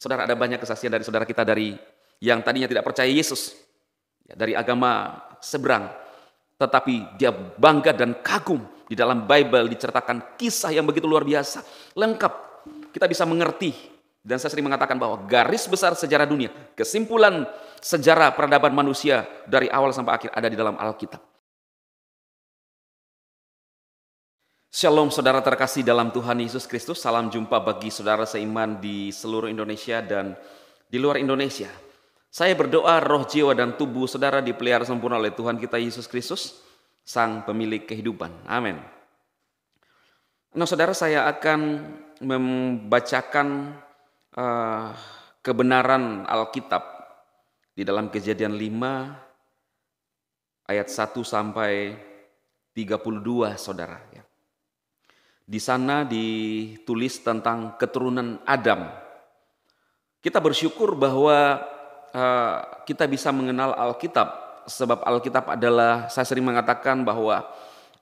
Saudara ada banyak kesaksian dari saudara kita dari yang tadinya tidak percaya Yesus, ya, dari agama seberang, tetapi dia bangga dan kagum di dalam Bible diceritakan kisah yang begitu luar biasa, lengkap. Kita bisa mengerti dan saya sering mengatakan bahwa garis besar sejarah dunia, kesimpulan sejarah peradaban manusia dari awal sampai akhir ada di dalam Alkitab. Shalom saudara terkasih dalam Tuhan Yesus Kristus. Salam jumpa bagi saudara seiman di seluruh Indonesia dan di luar Indonesia. Saya berdoa roh jiwa dan tubuh saudara dipelihara sempurna oleh Tuhan kita Yesus Kristus, Sang Pemilik Kehidupan. Amin. Nah saudara saya akan membacakan uh, kebenaran Alkitab di dalam kejadian 5 ayat 1 sampai 32 saudara. Ya. Di sana ditulis tentang keturunan Adam. Kita bersyukur bahwa uh, kita bisa mengenal Alkitab, sebab Alkitab adalah saya sering mengatakan bahwa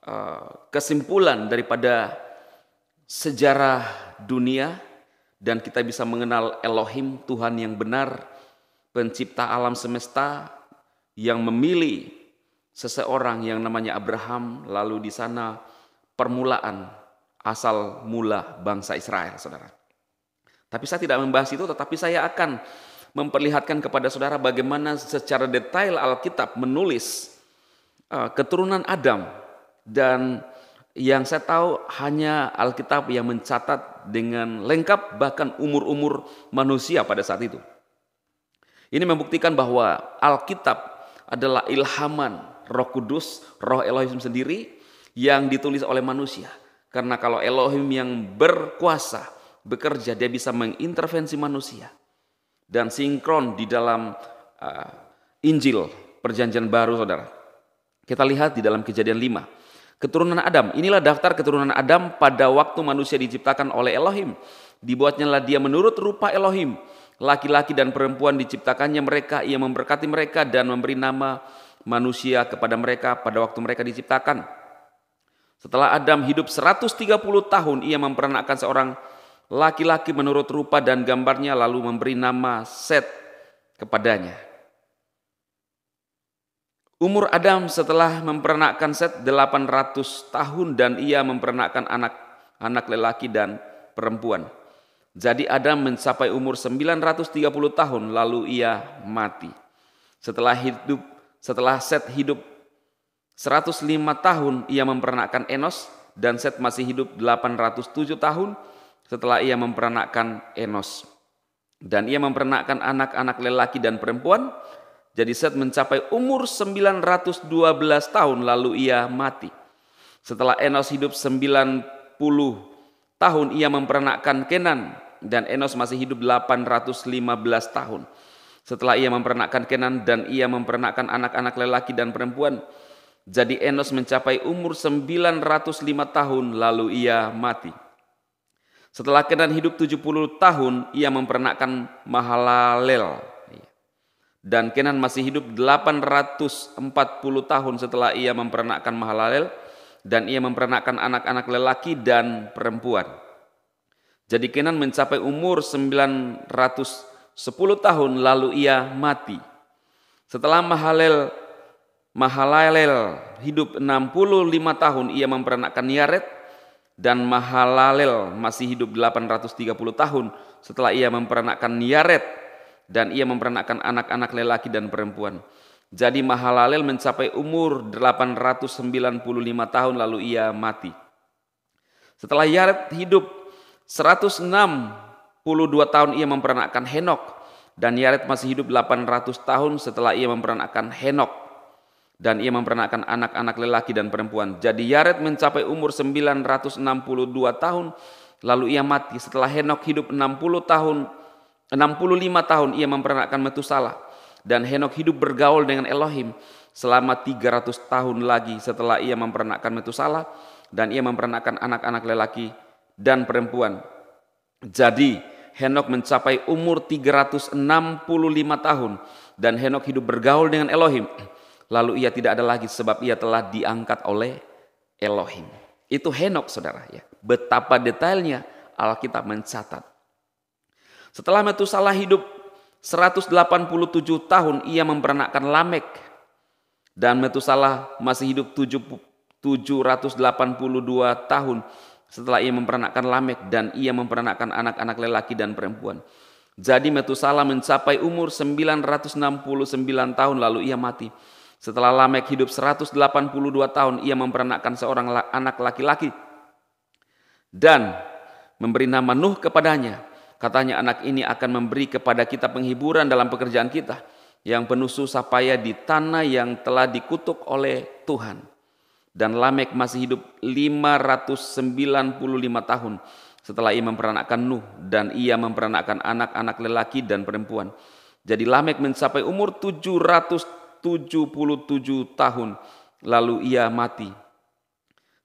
uh, kesimpulan daripada sejarah dunia dan kita bisa mengenal Elohim Tuhan yang benar, pencipta alam semesta yang memilih seseorang yang namanya Abraham lalu di sana permulaan asal mula bangsa Israel, saudara. Tapi saya tidak membahas itu, tetapi saya akan memperlihatkan kepada saudara bagaimana secara detail Alkitab menulis eh, keturunan Adam dan yang saya tahu hanya Alkitab yang mencatat dengan lengkap bahkan umur-umur manusia pada saat itu. Ini membuktikan bahwa Alkitab adalah ilhaman Roh Kudus, Roh Elohim sendiri yang ditulis oleh manusia karena kalau Elohim yang berkuasa bekerja, dia bisa mengintervensi manusia. Dan sinkron di dalam uh, Injil, perjanjian baru saudara. Kita lihat di dalam kejadian 5. Keturunan Adam, inilah daftar keturunan Adam pada waktu manusia diciptakan oleh Elohim. Dibuatnya lah dia menurut rupa Elohim. Laki-laki dan perempuan diciptakannya mereka, ia memberkati mereka dan memberi nama manusia kepada mereka pada waktu mereka diciptakan. Setelah Adam hidup 130 tahun, ia memperanakkan seorang laki-laki menurut rupa dan gambarnya lalu memberi nama Set kepadanya. Umur Adam setelah memperanakkan Set 800 tahun dan ia memperanakkan anak anak lelaki dan perempuan. Jadi Adam mencapai umur 930 tahun lalu ia mati. Setelah hidup setelah Set hidup 105 tahun ia memperanakkan Enos dan Set masih hidup 807 tahun setelah ia memperanakkan Enos. Dan ia memperanakkan anak-anak lelaki dan perempuan. Jadi Set mencapai umur 912 tahun lalu ia mati. Setelah Enos hidup 90 tahun ia memperanakkan Kenan dan Enos masih hidup 815 tahun. Setelah ia memperanakkan Kenan dan ia memperanakkan anak-anak lelaki dan perempuan, jadi Enos mencapai umur 905 tahun lalu ia mati. Setelah Kenan hidup 70 tahun, ia memperanakan Mahalalel. Dan Kenan masih hidup 840 tahun setelah ia memperanakan Mahalalel dan ia memperanakan anak-anak lelaki dan perempuan. Jadi Kenan mencapai umur 910 tahun lalu ia mati. Setelah Mahalalel Mahalalel hidup 65 tahun ia memperanakkan Yaret dan Mahalalel masih hidup 830 tahun setelah ia memperanakkan Yaret dan ia memperanakkan anak-anak lelaki dan perempuan. Jadi Mahalalel mencapai umur 895 tahun lalu ia mati. Setelah Yaret hidup 162 tahun ia memperanakkan Henok dan Yaret masih hidup 800 tahun setelah ia memperanakkan Henok dan ia memperanakan anak-anak lelaki dan perempuan. Jadi Yaret mencapai umur 962 tahun, lalu ia mati. Setelah Henok hidup 60 tahun, 65 tahun ia memperanakan Metusalah. Dan Henok hidup bergaul dengan Elohim selama 300 tahun lagi setelah ia memperanakan Metusalah dan ia memperanakan anak-anak lelaki dan perempuan. Jadi Henok mencapai umur 365 tahun dan Henok hidup bergaul dengan Elohim Lalu ia tidak ada lagi sebab ia telah diangkat oleh Elohim. Itu Henok saudara ya. Betapa detailnya Alkitab mencatat. Setelah Metusalah hidup 187 tahun ia memperanakkan Lamek. Dan Metusalah masih hidup 782 tahun setelah ia memperanakkan Lamek dan ia memperanakkan anak-anak lelaki dan perempuan. Jadi Metusalah mencapai umur 969 tahun lalu ia mati. Setelah Lamek hidup 182 tahun, ia memperanakkan seorang anak laki-laki dan memberi nama Nuh kepadanya. Katanya anak ini akan memberi kepada kita penghiburan dalam pekerjaan kita yang penuh susah payah di tanah yang telah dikutuk oleh Tuhan. Dan Lamek masih hidup 595 tahun setelah ia memperanakkan Nuh dan ia memperanakkan anak-anak lelaki dan perempuan. Jadi Lamek mencapai umur 700 77 tahun lalu ia mati.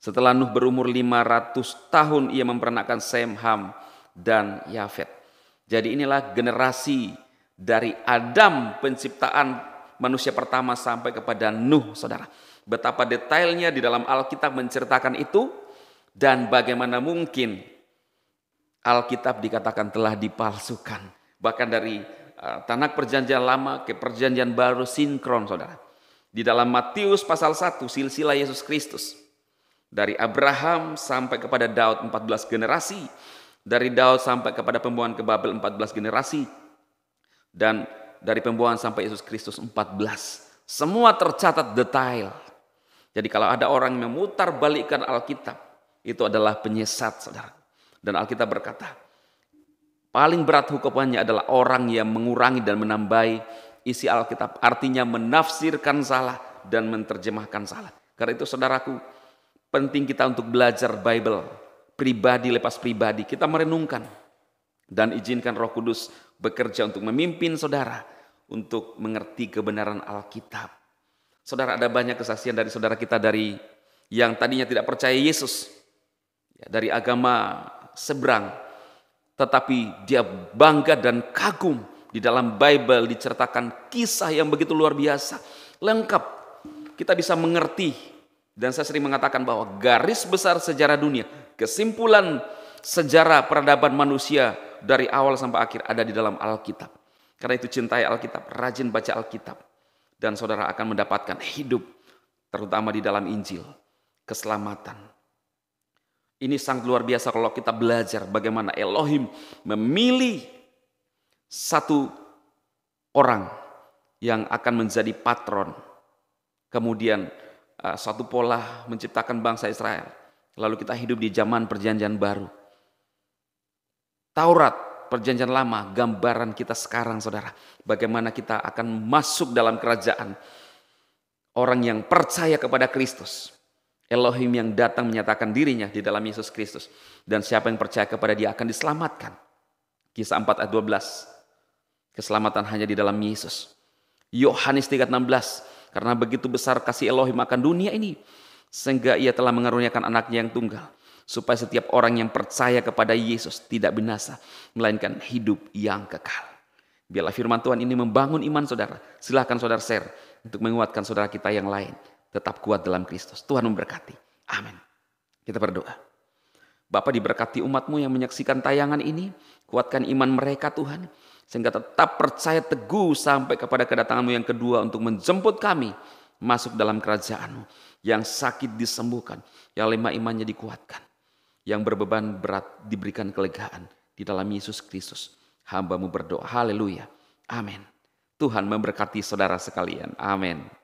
Setelah Nuh berumur 500 tahun ia memperanakan Sem, Ham, dan Yafet. Jadi inilah generasi dari Adam penciptaan manusia pertama sampai kepada Nuh, saudara. Betapa detailnya di dalam Alkitab menceritakan itu dan bagaimana mungkin Alkitab dikatakan telah dipalsukan. Bahkan dari Eh, tanah perjanjian lama ke perjanjian baru sinkron saudara. Di dalam Matius pasal 1 silsilah Yesus Kristus. Dari Abraham sampai kepada Daud 14 generasi. Dari Daud sampai kepada pembuangan ke Babel 14 generasi. Dan dari pembuangan sampai Yesus Kristus 14. Semua tercatat detail. Jadi kalau ada orang yang memutar balikan Alkitab, itu adalah penyesat saudara. Dan Alkitab berkata, Paling berat hukumannya adalah orang yang mengurangi dan menambahi isi Alkitab. Artinya menafsirkan salah dan menerjemahkan salah. Karena itu saudaraku, penting kita untuk belajar Bible. Pribadi lepas pribadi, kita merenungkan. Dan izinkan roh kudus bekerja untuk memimpin saudara untuk mengerti kebenaran Alkitab. Saudara ada banyak kesaksian dari saudara kita dari yang tadinya tidak percaya Yesus. Ya, dari agama seberang tetapi dia bangga dan kagum di dalam Bible diceritakan kisah yang begitu luar biasa. Lengkap, kita bisa mengerti. Dan saya sering mengatakan bahwa garis besar sejarah dunia, kesimpulan sejarah peradaban manusia dari awal sampai akhir ada di dalam Alkitab. Karena itu cintai Alkitab, rajin baca Alkitab. Dan saudara akan mendapatkan hidup, terutama di dalam Injil, keselamatan, ini sangat luar biasa kalau kita belajar bagaimana Elohim memilih satu orang yang akan menjadi patron. Kemudian eh, satu pola menciptakan bangsa Israel. Lalu kita hidup di zaman perjanjian baru. Taurat, perjanjian lama, gambaran kita sekarang saudara. Bagaimana kita akan masuk dalam kerajaan orang yang percaya kepada Kristus. Elohim yang datang menyatakan dirinya di dalam Yesus Kristus. Dan siapa yang percaya kepada dia akan diselamatkan. Kisah 4 ayat 12. Keselamatan hanya di dalam Yesus. Yohanes 3 16. Karena begitu besar kasih Elohim akan dunia ini. Sehingga ia telah mengaruniakan anaknya yang tunggal. Supaya setiap orang yang percaya kepada Yesus tidak binasa. Melainkan hidup yang kekal. Biarlah firman Tuhan ini membangun iman saudara. Silahkan saudara share untuk menguatkan saudara kita yang lain tetap kuat dalam Kristus. Tuhan memberkati. Amin. Kita berdoa. Bapak diberkati umatmu yang menyaksikan tayangan ini, kuatkan iman mereka Tuhan, sehingga tetap percaya teguh sampai kepada kedatanganmu yang kedua untuk menjemput kami masuk dalam kerajaanmu. Yang sakit disembuhkan, yang lemah imannya dikuatkan, yang berbeban berat diberikan kelegaan di dalam Yesus Kristus. Hambamu berdoa, haleluya, amin. Tuhan memberkati saudara sekalian, amin.